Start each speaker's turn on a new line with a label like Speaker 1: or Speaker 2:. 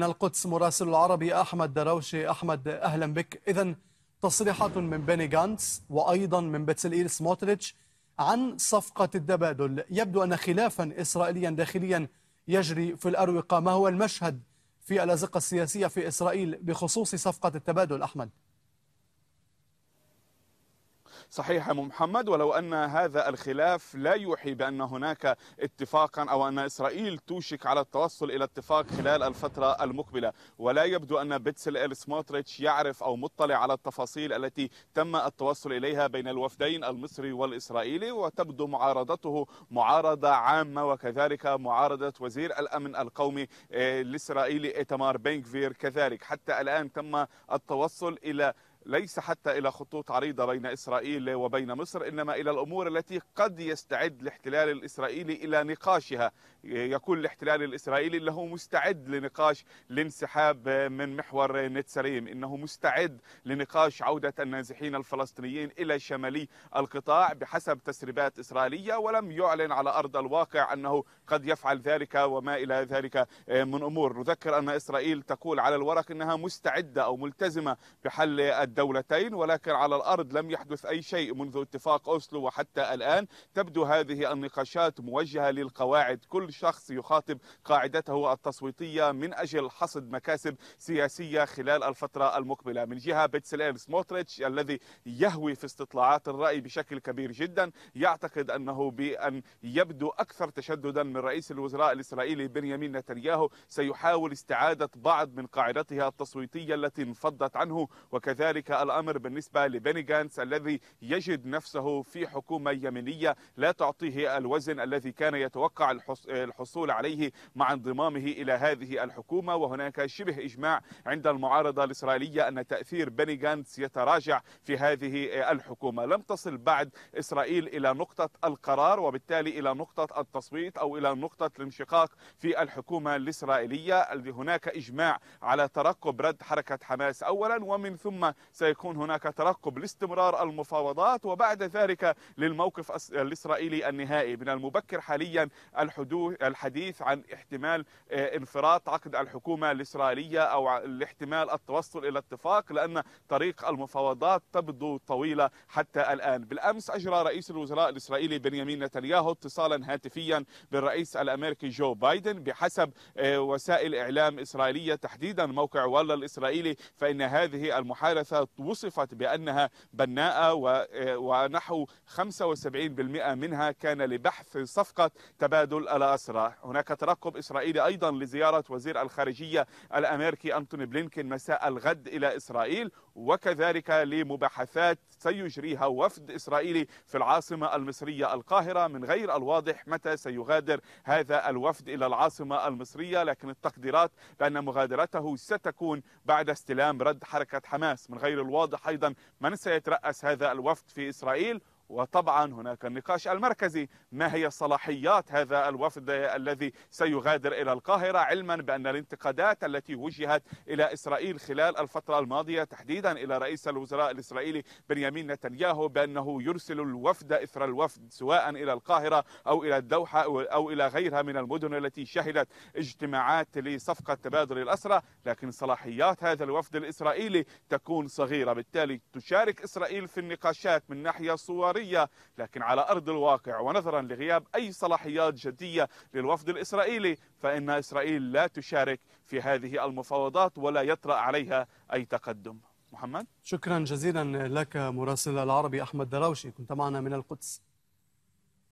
Speaker 1: من القدس مراسل العربي أحمد دروشي أحمد أهلا بك إذا تصريحات من بيني جانتس وأيضا من بتسلئيل سموتريتش عن صفقة التبادل يبدو أن خلافا إسرائيليا داخليا يجري في الأروقة ما هو المشهد في الأزقة السياسية في إسرائيل بخصوص صفقة التبادل أحمد؟
Speaker 2: صحيح أم محمد ولو أن هذا الخلاف لا يوحي بأن هناك اتفاقا أو أن إسرائيل توشك على التوصل إلى اتفاق خلال الفترة المقبلة ولا يبدو أن بيتسل إل سموتريتش يعرف أو مطلع على التفاصيل التي تم التوصل إليها بين الوفدين المصري والإسرائيلي وتبدو معارضته معارضة عامة وكذلك معارضة وزير الأمن القومي إيه، الإسرائيلي إيتمار بينكفير كذلك حتى الآن تم التوصل إلى ليس حتى إلى خطوط عريضة بين إسرائيل وبين مصر إنما إلى الأمور التي قد يستعد الاحتلال الإسرائيلي إلى نقاشها يكون الاحتلال الإسرائيلي له مستعد لنقاش الانسحاب من محور نتسريم إنه مستعد لنقاش عودة النازحين الفلسطينيين إلى شمالي القطاع بحسب تسريبات إسرائيلية ولم يعلن على أرض الواقع أنه قد يفعل ذلك وما إلى ذلك من أمور نذكر أن إسرائيل تقول على الورق أنها مستعدة أو ملتزمة بحل الدولتين ولكن على الأرض لم يحدث أي شيء منذ اتفاق أوسلو وحتى الآن تبدو هذه النقاشات موجهة للقواعد كل شخص يخاطب قاعدته التصويتية من أجل حصد مكاسب سياسية خلال الفترة المقبلة من جهة بيتسليل سموتريتش الذي يهوي في استطلاعات الرأي بشكل كبير جدا يعتقد أنه بأن يبدو أكثر تشددا من رئيس الوزراء الإسرائيلي بنيامين نتنياهو سيحاول استعادة بعض من قاعدتها التصويتية التي انفضت عنه وكذلك كذلك الأمر بالنسبة لبني جانس الذي يجد نفسه في حكومة يمينية لا تعطيه الوزن الذي كان يتوقع الحصول عليه مع انضمامه إلى هذه الحكومة وهناك شبه إجماع عند المعارضة الإسرائيلية أن تأثير بني جانس يتراجع في هذه الحكومة لم تصل بعد إسرائيل إلى نقطة القرار وبالتالي إلى نقطة التصويت أو إلى نقطة الانشقاق في الحكومة الإسرائيلية هناك إجماع على ترقب رد حركة حماس أولا ومن ثم سيكون هناك ترقب لاستمرار المفاوضات وبعد ذلك للموقف الإسرائيلي النهائي من المبكر حاليا الحدوث الحديث عن احتمال آه، انفراط عقد الحكومة الإسرائيلية أو الاحتمال التوصل إلى اتفاق لأن طريق المفاوضات تبدو طويلة حتى الآن بالأمس أجرى رئيس الوزراء الإسرائيلي بنيامين نتنياهو اتصالا هاتفيا بالرئيس الأمريكي جو بايدن بحسب آه، وسائل إعلام إسرائيلية تحديدا موقع والا الإسرائيلي فإن هذه المحادثة وصفت بأنها بناءة آه، ونحو 75% منها كان لبحث صفقة تبادل الأسرى هناك ترقب إسرائيلي أيضا لزيارة وزير الخارجية الأمريكي أنتوني بلينكين مساء الغد إلى إسرائيل وكذلك لمباحثات سيجريها وفد إسرائيلي في العاصمة المصرية القاهرة من غير الواضح متى سيغادر هذا الوفد إلى العاصمة المصرية لكن التقديرات بأن مغادرته ستكون بعد استلام رد حركة حماس من غير غير الواضح أيضا من سيترأس هذا الوفد في إسرائيل وطبعا هناك النقاش المركزي ما هي صلاحيات هذا الوفد الذي سيغادر إلى القاهرة علما بأن الانتقادات التي وجهت إلى إسرائيل خلال الفترة الماضية تحديدا إلى رئيس الوزراء الإسرائيلي بنيامين نتنياهو بأنه يرسل الوفد إثر الوفد سواء إلى القاهرة أو إلى الدوحة أو إلى غيرها من المدن التي شهدت اجتماعات لصفقة تبادل الأسرى لكن صلاحيات هذا الوفد الإسرائيلي تكون صغيرة بالتالي تشارك إسرائيل في النقاشات من ناحية صور البشرية لكن على أرض الواقع ونظرا لغياب أي صلاحيات جدية للوفد الإسرائيلي فإن إسرائيل لا تشارك في هذه المفاوضات ولا يطرأ عليها أي تقدم محمد
Speaker 1: شكرا جزيلا لك مراسلنا العربي أحمد دراوشي كنت معنا من القدس